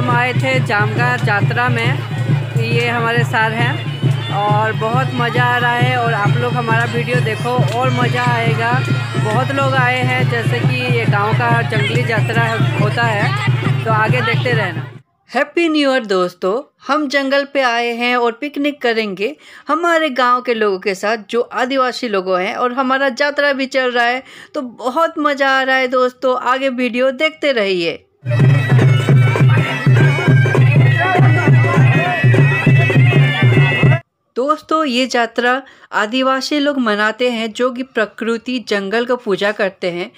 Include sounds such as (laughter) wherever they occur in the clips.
हम आए थे जामगा यात्रा में ये हमारे साथ हैं और बहुत मज़ा आ रहा है और आप लोग हमारा वीडियो देखो और मज़ा आएगा बहुत लोग आए हैं जैसे कि ये गांव का जंगली यात्रा होता है तो आगे देखते रहना हैप्पी न्यू ईयर दोस्तों हम जंगल पे आए हैं और पिकनिक करेंगे हमारे गांव के लोगों के साथ जो आदिवासी लोग हैं और हमारा यात्रा भी चल रहा है तो बहुत मज़ा आ रहा है दोस्तों आगे वीडियो देखते रहिए दोस्तों ये यात्रा आदिवासी लोग मनाते हैं जो कि प्रकृति जंगल का पूजा करते हैं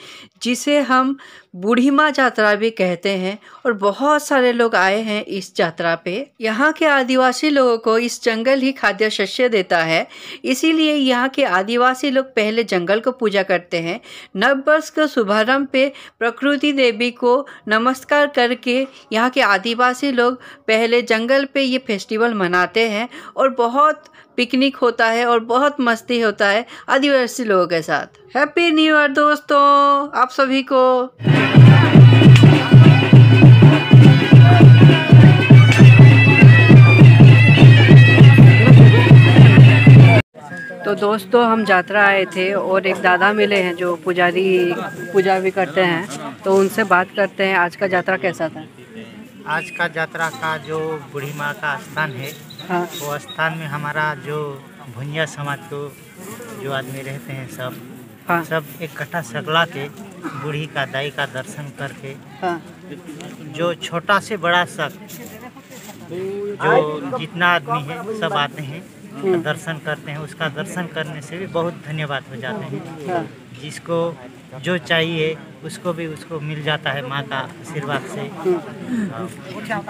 जिसे हम बूढ़ी माँ जात्रा भी कहते हैं और बहुत सारे लोग आए हैं इस यात्रा पे यहाँ के आदिवासी लोगों को इस जंगल ही खाद्य शस्य देता है इसीलिए यहाँ के आदिवासी लोग पहले जंगल को पूजा करते हैं नव वर्ष के शुभारम्भ पे प्रकृति देवी को नमस्कार करके यहाँ के आदिवासी लोग पहले जंगल पे ये फेस्टिवल मनाते हैं और बहुत पिकनिक होता है और बहुत बहुत मस्ती होता है आदिवासी लोगों के साथ हैप्पी न्यू ईयर दोस्तों आप सभी को तो दोस्तों हम यात्रा आए थे और एक दादा मिले हैं जो पुजारी पूजा भी करते हैं तो उनसे बात करते हैं आज का यात्रा कैसा था आज का यात्रा का जो बूढ़ी माँ का स्थान है हाँ। वो स्थान में हमारा जो भुनिया समाज को जो आदमी रहते हैं सब हाँ। सब इकट्ठा सगला के बूढ़ी का दाई का दर्शन करके हाँ। जो छोटा से बड़ा सब जो जितना आदमी है सब आते हैं हम्म। दर्शन करते हैं उसका दर्शन करने से भी बहुत धन्यवाद हो जाते हैं हाँ। जिसको जो चाहिए उसको भी उसको मिल जाता है माँ का आशीर्वाद से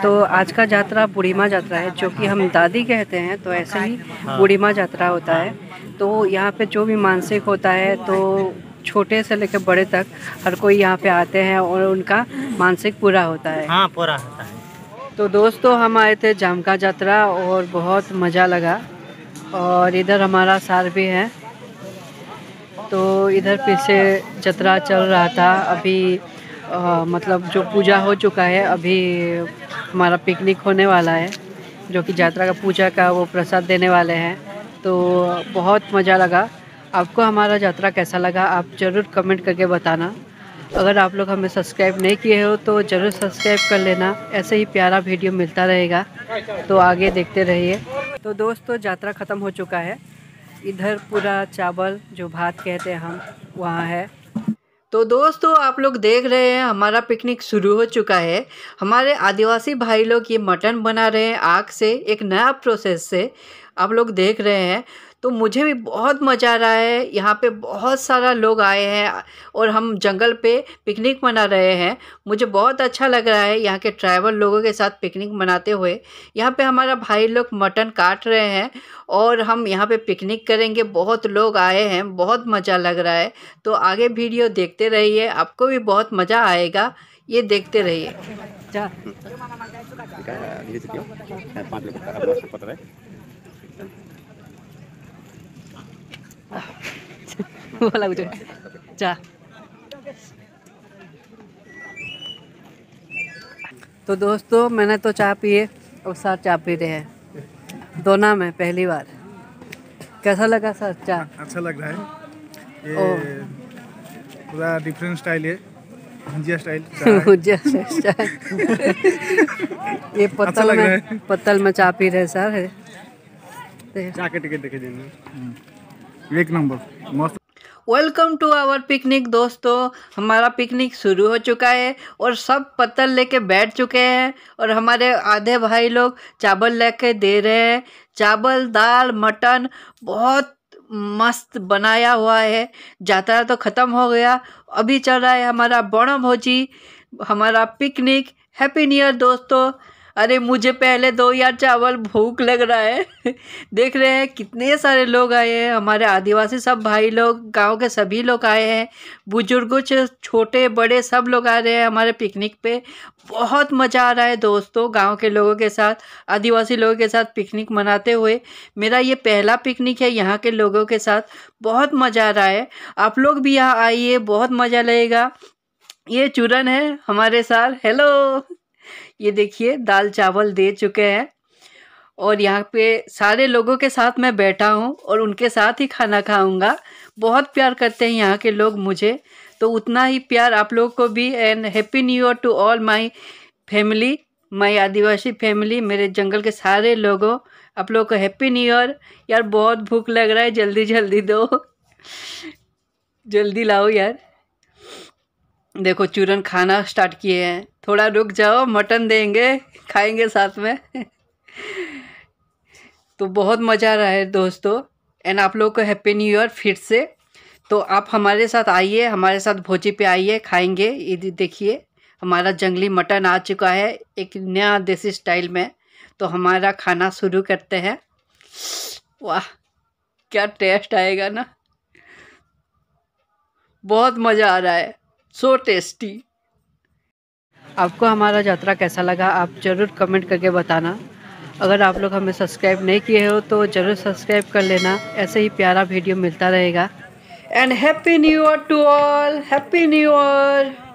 तो आज का यात्रा पूर्णिमा यात्रा है जो कि हम दादी कहते हैं तो ऐसे ही हाँ। पूर्णिमा यात्रा होता है तो यहाँ पे जो भी मानसिक होता है तो छोटे से लेकर बड़े तक हर कोई यहाँ पे आते हैं और उनका मानसिक पूरा होता है हाँ पूरा होता है तो दोस्तों हम आए थे जामका यात्रा और बहुत मज़ा लगा और इधर हमारा सार भी है तो इधर फिर से जतरा चल रहा था अभी आ, मतलब जो पूजा हो चुका है अभी हमारा पिकनिक होने वाला है जो कि यात्रा का पूजा का वो प्रसाद देने वाले हैं तो बहुत मज़ा लगा आपको हमारा यात्रा कैसा लगा आप ज़रूर कमेंट करके बताना अगर आप लोग हमें सब्सक्राइब नहीं किए हो तो ज़रूर सब्सक्राइब कर लेना ऐसे ही प्यारा वीडियो मिलता रहेगा तो आगे देखते रहिए तो दोस्तों यात्रा ख़त्म हो चुका है इधर पूरा चावल जो भात कहते हैं हम वहाँ है तो दोस्तों आप लोग देख रहे हैं हमारा पिकनिक शुरू हो चुका है हमारे आदिवासी भाई लोग ये मटन बना रहे हैं आग से एक नया प्रोसेस से आप लोग देख रहे हैं तो मुझे भी बहुत मज़ा आ रहा है यहाँ पे बहुत सारा लोग आए हैं और हम जंगल पे पिकनिक मना रहे हैं मुझे बहुत अच्छा लग रहा है यहाँ के ट्राइबल लोगों के साथ पिकनिक मनाते हुए यहाँ पे हमारा भाई लोग मटन काट रहे हैं और हम यहाँ पे पिकनिक करेंगे बहुत लोग आए हैं बहुत मज़ा लग रहा है तो आगे वीडियो देखते रहिए आपको भी बहुत मज़ा आएगा ये देखते रहिए अच्छा। बोला कुछ (laughs) तो दोस्तों मैंने तो चाय पिए और सर चाय पी रहे हैं दोना में पहली बार कैसा लगा सर चाय अच्छा लग रहा है ये पूरा डिफरेंट स्टाइल है स्टाइल भुजिया (laughs) ये अच्छा पत्तल अच्छा में पत्तल में चाय पी रहे सर है चाय के टिकट देखे हम्म। एक नंबर मस्त वेलकम टू आवर पिकनिक दोस्तों हमारा पिकनिक शुरू हो चुका है और सब पत्तल लेके बैठ चुके हैं और हमारे आधे भाई लोग चावल लेके दे रहे हैं चावल दाल मटन बहुत मस्त बनाया हुआ है जाता तो ख़त्म हो गया अभी चल रहा है हमारा बड़ा भोजी हमारा पिकनिक हैप्पी न्यू ईयर दोस्तों अरे मुझे पहले दो यार चावल भूख लग रहा है (laughs) देख रहे हैं कितने सारे लोग आए हैं हमारे आदिवासी सब भाई लोग गांव के सभी लोग आए हैं बुजुर्गों से छोटे बड़े सब लोग आ रहे हैं हमारे पिकनिक पे बहुत मज़ा आ रहा है दोस्तों गांव के लोगों के साथ आदिवासी लोगों के साथ पिकनिक मनाते हुए मेरा ये पहला पिकनिक है यहाँ के लोगों के साथ बहुत मज़ा आ रहा है आप लोग भी यहाँ आइए बहुत मज़ा लगेगा ये चूरन है हमारे साथ हेलो ये देखिए दाल चावल दे चुके हैं और यहाँ पे सारे लोगों के साथ मैं बैठा हूँ और उनके साथ ही खाना खाऊंगा बहुत प्यार करते हैं यहाँ के लोग मुझे तो उतना ही प्यार आप लोगों को भी and happy new year to all my family my आदिवासी फैमिली मेरे जंगल के सारे लोगों आप लोगों को हैप्पी न्यू ईयर यार बहुत भूख लग रहा है जल्दी जल्दी दो जल्दी लाओ यार देखो चूरन खाना स्टार्ट किए हैं थोड़ा रुक जाओ मटन देंगे खाएंगे साथ में तो बहुत मज़ा आ रहा है दोस्तों एंड आप लोग को हैप्पी न्यू ईयर फिर से तो आप हमारे साथ आइए हमारे साथ भोजी पे आइए खाएंगे ये देखिए हमारा जंगली मटन आ चुका है एक नया देसी स्टाइल में तो हमारा खाना शुरू करते हैं वाह क्या टेस्ट आएगा ना बहुत मज़ा आ रहा है सो टेस्टी आपको हमारा यात्रा कैसा लगा आप ज़रूर कमेंट करके बताना अगर आप लोग हमें सब्सक्राइब नहीं किए हो तो ज़रूर सब्सक्राइब कर लेना ऐसे ही प्यारा वीडियो मिलता रहेगा and happy new year to all happy new year